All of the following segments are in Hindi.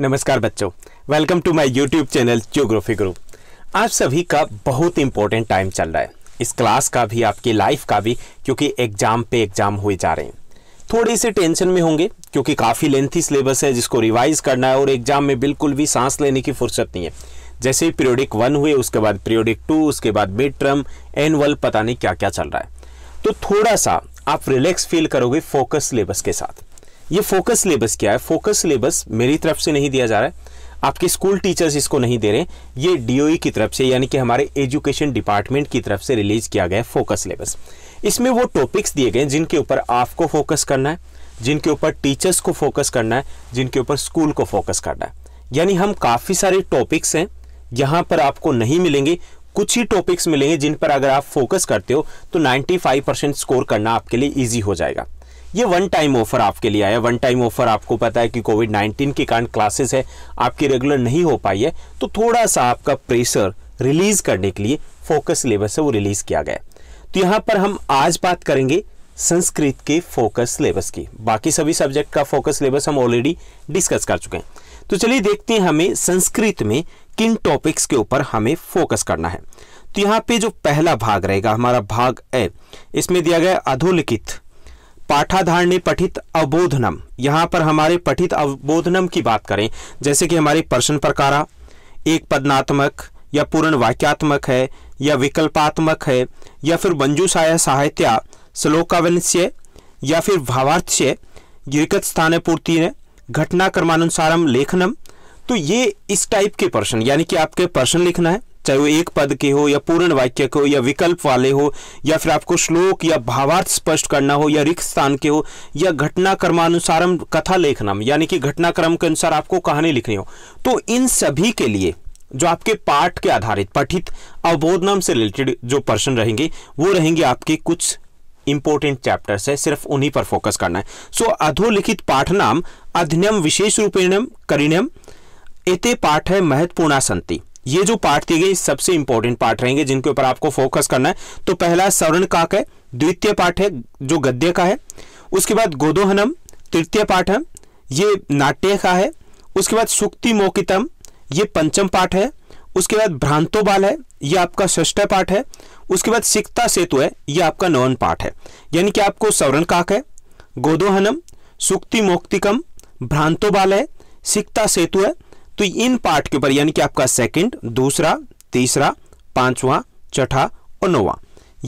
नमस्कार बच्चों welcome to my YouTube channel geography group आप सभी का बहुत इंपॉर्टेंट टाइम चल रहा है इस क्लास का भी आपकी लाइफ का भी क्योंकि एग्जाम पे एग्जाम हुए जा रहे हैं थोड़ी सी टेंशन में होंगे क्योंकि काफ़ी लेंथी सिलेबस है जिसको रिवाइज करना है और एग्जाम में बिल्कुल भी सांस लेने की फुर्सत नहीं है जैसे ही पीरियोडिक वन हुए उसके बाद पीरियोडिक टू उसके बाद मिड टर्म एनअल पता नहीं क्या क्या चल रहा है तो थोड़ा सा आप रिलैक्स फील करोगे फोकस सिलेबस के साथ ये फोकस सिलेबस क्या है फोकस सिलेबस मेरी तरफ से नहीं दिया जा रहा है आपके स्कूल टीचर्स इसको नहीं दे रहे ये डीओई e की तरफ से यानी कि हमारे एजुकेशन डिपार्टमेंट की तरफ से रिलीज किया गया है फोकस सिलेबस इसमें वो टॉपिक्स दिए गए जिनके ऊपर आपको फोकस करना है जिनके ऊपर टीचर्स को फोकस करना है जिनके ऊपर स्कूल को फोकस करना है यानी हम काफ़ी सारे टॉपिक्स हैं यहाँ पर आपको नहीं मिलेंगे कुछ ही टॉपिक्स मिलेंगे जिन पर अगर आप फोकस करते हो तो 95 परसेंट स्कोर करना आपके लिए इजी हो जाएगा ये वन टाइम ऑफर आपके लिए आया वन टाइम ऑफर आपको पता है कि कोविड नाइन्टीन के कारण क्लासेस है आपकी रेगुलर नहीं हो पाई है तो थोड़ा सा आपका प्रेशर रिलीज करने के लिए फोकस सिलेबस से वो रिलीज किया गया तो यहाँ पर हम आज बात करेंगे संस्कृत के फोकस सिलेबस की बाकी सभी सब्जेक्ट का फोकस सिलेबस हम ऑलरेडी डिस्कस कर चुके हैं तो चलिए देखते हैं हमें संस्कृत में किन टॉपिक्स के ऊपर हमें फोकस करना है तो यहाँ पे जो पहला भाग रहेगा हमारा भाग ए इसमें दिया गया अधोलिखित पाठाधार ने पठित अवबोधनम यहाँ पर हमारे पठित अवबोधनम की बात करें जैसे कि हमारे प्रश्न प्रकारा एक पदनात्मक या पूर्ण वाक्यात्मक है या विकल्पात्मक है या फिर मंजूषाया साहित्य श्लोकावंश्य या फिर भावार्थ्य स्थान पूर्ति ने घटना क्रमानुसारम लेखनम तो ये इस टाइप के प्रश्न यानी कि आपके प्रश्न लिखना है चाहे वो एक पद के हो या पूर्ण वाक्य के हो या विकल्प वाले हो या फिर आपको श्लोक या भावार्थ स्पष्ट करना हो या रिक्त स्थान के हो या घटना क्रमानुसार कथा लेखनम यानी कि घटनाक्रम के अनुसार आपको कहानी लिखनी हो तो इन सभी के लिए जो आपके पाठ के आधारित पठित अवबोधनम से रिलेटेड जो पर्सन रहेंगे वो रहेंगे आपके कुछ इंपॉर्टेंट चैप्टर्स है सिर्फ उन्हीं पर फोकस करना है सो so, अधोलिखित नाम अधिनियम विशेष रूपेण करिणियम एते पाठ है महत्वपूर्ण संति ये जो पार्ट दिए गए सबसे इंपॉर्टेंट पार्ट रहेंगे जिनके ऊपर आपको फोकस करना है तो पहला सवर्ण काक है द्वितीय पाठ है जो गद्य का है उसके बाद गोदोहनम तृतीय पाठ है ये नाट्य का है उसके बाद सुक्ति मोकितम ये पंचम पाठ है उसके बाद भ्रांतोबाल है ये आपका षष्ठ पाठ है उसके बाद सिकता सेतु है ये आपका नवन पाठ है यानी कि आपको सवरण काक है गोदोहनम सुक्ति मोक्तिकम भ्रांतोबाल है सिकता सेतु है तो इन पार्ट के ऊपर यानी कि आपका सेकंड दूसरा तीसरा पांचवा छठा और नौवा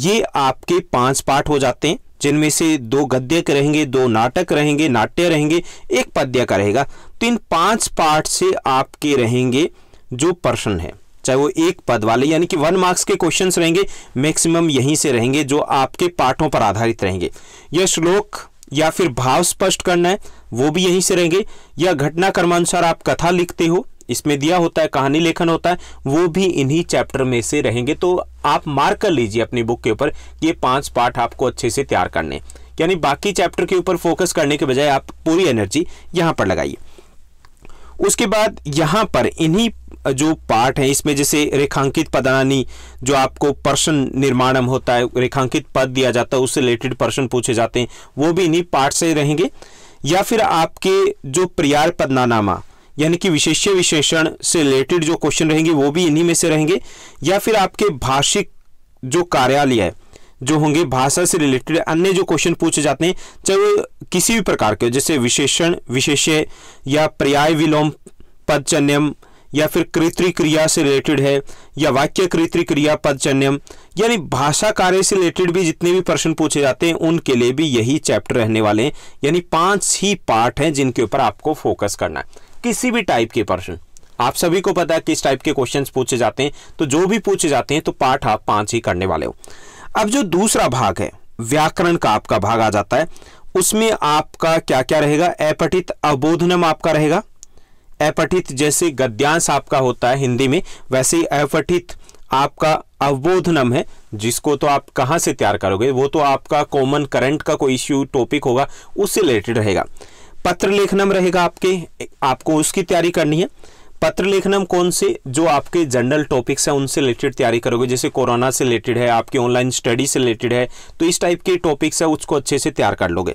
ये आपके पांच पार्ट हो जाते हैं जिनमें से दो गद्य के रहेंगे दो नाटक रहेंगे नाट्य रहेंगे एक पद्य का रहेगा तो इन पांच पार्ट से आपके रहेंगे जो प्रश्न है चाहे वो एक पद वाले यानी कि वन मार्क्स के क्वेश्चंस रहेंगे मैक्सिमम यहीं से रहेंगे जो आपके पाठों पर आधारित रहेंगे यह श्लोक या फिर भाव स्पष्ट करना है वो भी यहीं से रहेंगे या घटना क्रमानुसार आप कथा लिखते हो इसमें दिया होता है कहानी लेखन होता है वो भी इन्हीं चैप्टर में से रहेंगे तो आप मार्क कर लीजिए अपनी बुक के ऊपर ये पांच पार्ट आपको अच्छे से तैयार करने यानी बाकी चैप्टर के ऊपर फोकस करने के बजाय आप पूरी एनर्जी यहां पर लगाइए उसके बाद यहां पर इन्हीं जो पार्ट है इसमें जैसे रेखांकित पदानी जो आपको प्रश्न निर्माणम होता है रेखांकित पद दिया जाता है उससे रिलेटेड प्रश्न पूछे जाते हैं वो भी इन्हीं पार्ट से रहेंगे या फिर आपके जो प्रयार पदनानामा यानी कि विशेष्य विशेषण से रिलेटेड जो क्वेश्चन रहेंगे वो भी इन्हीं में से रहेंगे या फिर आपके भाषिक जो कार्यालय है जो होंगे भाषा से रिलेटेड अन्य जो क्वेश्चन पूछे जाते हैं चाहे वो किसी भी प्रकार के जैसे विशेषण विशेष्य या पर्याय विलोम पदचन्यम या फिर कृत्रिक क्रिया से रिलेटेड है या वाक्य कृत्रिक क्रिया पदजन्यम यानी भाषा कार्य से रिलेटेड भी जितने भी प्रश्न पूछे जाते हैं उनके लिए भी यही चैप्टर रहने वाले हैं यानी पांच ही पार्ट हैं जिनके ऊपर आपको फोकस करना है किसी भी टाइप के प्रश्न आप सभी को पता है किस टाइप के क्वेश्चन पूछे जाते हैं तो जो भी पूछे जाते हैं तो पाठ आप पांच ही करने वाले हो अब जो दूसरा भाग है व्याकरण का आपका भाग आ जाता है उसमें आपका क्या क्या रहेगा अपठित अबोधनम आपका रहेगा अपठित जैसे गद्यांश आपका होता है हिंदी में वैसे ही अपठित आपका अवबोधनम है जिसको तो आप कहाँ से तैयार करोगे वो तो आपका कॉमन करंट का कोई इश्यू टॉपिक होगा उससे रिलेटेड रहेगा पत्र लेखनम रहेगा आपके आपको उसकी तैयारी करनी है पत्र लेखनम कौन से जो आपके जनरल टॉपिक्स हैं उनसे रिलेटेड तैयारी करोगे जैसे कोरोना से रिलेटेड है आपके ऑनलाइन स्टडी से रिलेटेड है तो इस टाइप के टॉपिक्स है उसको अच्छे से तैयार कर लोगे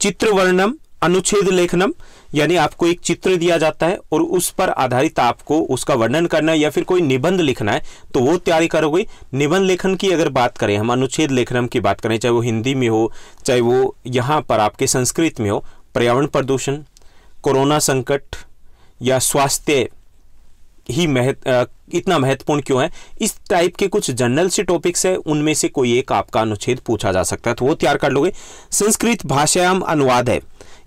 चित्र वर्णम अनुच्छेद लेखनम यानी आपको एक चित्र दिया जाता है और उस पर आधारित आपको उसका वर्णन करना है या फिर कोई निबंध लिखना है तो वो तैयारी करोगे निबंध लेखन की अगर बात करें हम अनुच्छेद लेखन की बात करें चाहे वो हिंदी में हो चाहे वो यहाँ पर आपके संस्कृत में हो पर्यावरण प्रदूषण कोरोना संकट या स्वास्थ्य ही महत्व इतना महत्वपूर्ण क्यों है इस टाइप के कुछ जनरल से टॉपिक्स है उनमें से कोई एक आपका अनुच्छेद पूछा जा सकता है तो वो तैयार कर लोगे संस्कृत भाषायाम अनुवाद है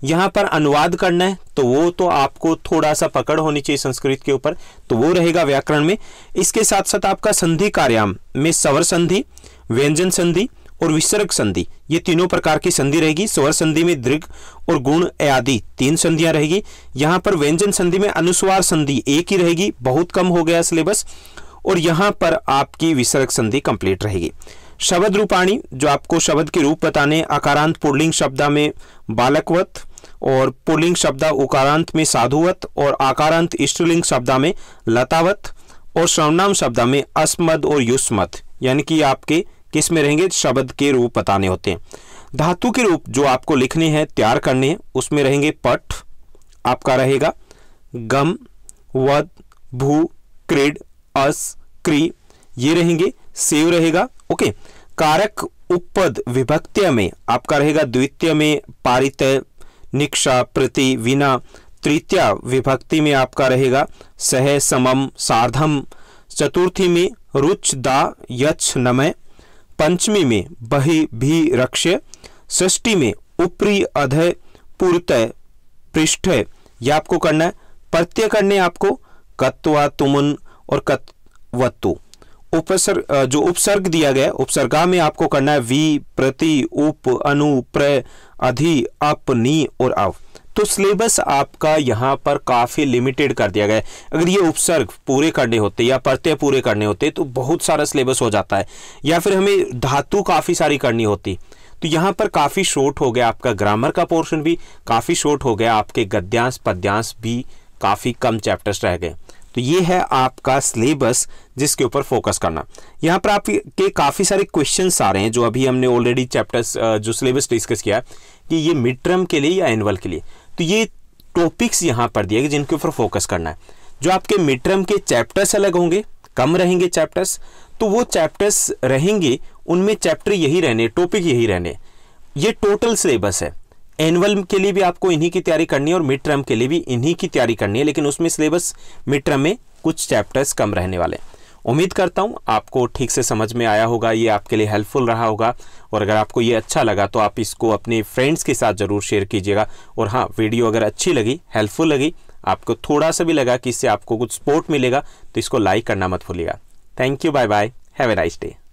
यहाँ पर अनुवाद करना है तो वो तो आपको थोड़ा सा पकड़ होनी चाहिए संस्कृत के ऊपर तो वो रहेगा व्याकरण में इसके साथ साथ आपका संधि कार्याम में सवर संधि व्यंजन संधि और विसर्ग संधि ये तीनों प्रकार की संधि रहेगी स्वर संधि में दृग और गुण आदि तीन संधियां रहेगी यहाँ पर व्यंजन संधि में अनुस्वार संधि एक ही रहेगी बहुत कम हो गया सिलेबस और यहाँ पर आपकी विसर्ग संधि कंप्लीट रहेगी शब्द रूपाणी जो आपको शब्द के रूप बताने आकारांत पुर्लिंग शब्दा में बालकवत और पुलिंग शब्द उकारांत में साधुवत और आकारांत स्त्रीलिंग शब्द में लतावत और सर्वनाम शब्द में अस्मद और युष्मत यानी कि आपके किस में रहेंगे शब्द के रूप बताने होते हैं धातु के रूप जो आपको लिखने हैं तैयार करने हैं उसमें रहेंगे पट आपका रहेगा गम वद भू क्रीड अस क्री ये रहेंगे सेव रहेगा ओके कारक उपपद विभक्त्य में आपका रहेगा द्वितीय में पारित निक्षा प्रति विना तृतीया विभक्ति में आपका रहेगा सह समम सार्धम चतुर्थी में रुच दा यच नमय पंचमी में बहि भी रक्ष षष्ठी में उपरी अधय पूर्त पृष्ठ यह आपको करना है प्रत्यय करने आपको कत्वा तुमन और कत्वत्तु उपसर्ग जो उपसर्ग दिया गया उपसर्गा में आपको करना है वी प्रति उप अनु प्र अधि अप नी और अव तो सिलेबस आपका यहाँ पर काफ़ी लिमिटेड कर दिया गया है अगर ये उपसर्ग पूरे करने होते या प्रत्यय पूरे करने होते तो बहुत सारा सिलेबस हो जाता है या फिर हमें धातु काफ़ी सारी करनी होती तो यहाँ पर काफ़ी शॉर्ट हो गया आपका ग्रामर का पोर्शन भी काफ़ी शॉर्ट हो गया आपके गद्यांश पद्यांश भी काफ़ी कम चैप्टर्स रह गए तो ये है आपका सिलेबस जिसके ऊपर फोकस करना यहाँ पर आपके काफ़ी सारे क्वेश्चन आ रहे हैं जो अभी हमने ऑलरेडी चैप्टर्स जो सिलेबस डिस्कस किया कि ये मिड टर्म के लिए या एनुअल के लिए तो ये टॉपिक्स यहाँ पर दिए गए जिनके ऊपर फोकस करना है जो आपके मिड टर्म के चैप्टर्स अलग होंगे कम रहेंगे चैप्टर्स तो वो चैप्टर्स रहेंगे उनमें चैप्टर यही रहने टॉपिक यही रहने ये टोटल सिलेबस है एनुअल के लिए भी आपको इन्हीं की तैयारी करनी है और मिड टर्म के लिए भी इन्हीं की तैयारी करनी है लेकिन उसमें सिलेबस मिड टर्म में कुछ चैप्टर्स कम रहने वाले हैं उम्मीद करता हूँ आपको ठीक से समझ में आया होगा ये आपके लिए हेल्पफुल रहा होगा और अगर आपको ये अच्छा लगा तो आप इसको अपने फ्रेंड्स के साथ ज़रूर शेयर कीजिएगा और हाँ वीडियो अगर अच्छी लगी हेल्पफुल लगी आपको थोड़ा सा भी लगा कि इससे आपको कुछ सपोर्ट मिलेगा तो इसको लाइक करना मत भूलिएगा thank you bye bye have a nice day